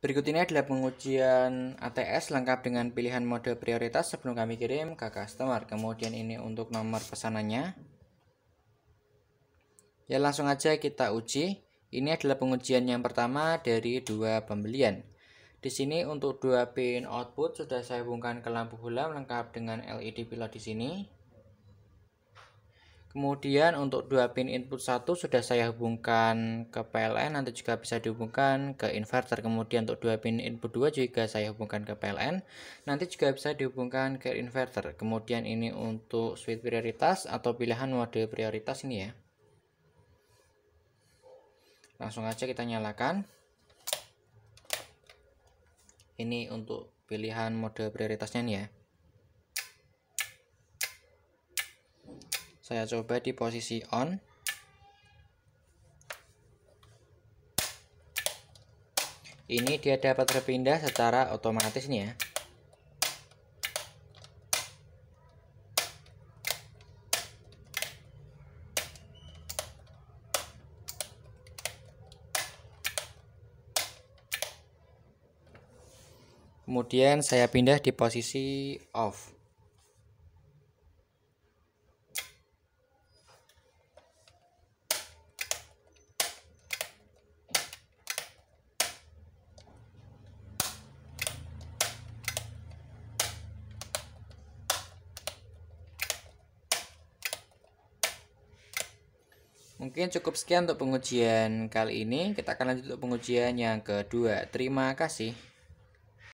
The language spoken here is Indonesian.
Berikut ini adalah pengujian ATS lengkap dengan pilihan mode prioritas sebelum kami kirim ke customer. Kemudian ini untuk nomor pesanannya. Ya langsung aja kita uji. Ini adalah pengujian yang pertama dari dua pembelian. Di sini untuk dua pin output sudah saya hubungkan ke lampu hulam lengkap dengan LED pilot di sini. Kemudian untuk dua pin input 1 sudah saya hubungkan ke PLN nanti juga bisa dihubungkan ke inverter. Kemudian untuk dua pin input 2 juga saya hubungkan ke PLN. Nanti juga bisa dihubungkan ke inverter. Kemudian ini untuk switch prioritas atau pilihan mode prioritas ini ya. Langsung aja kita nyalakan. Ini untuk pilihan mode prioritasnya nih ya. Saya coba di posisi on. Ini dia dapat terpindah secara otomatis nih ya. kemudian saya pindah di posisi off Mungkin cukup sekian untuk pengujian kali ini. Kita akan lanjut untuk pengujian yang kedua. Terima kasih.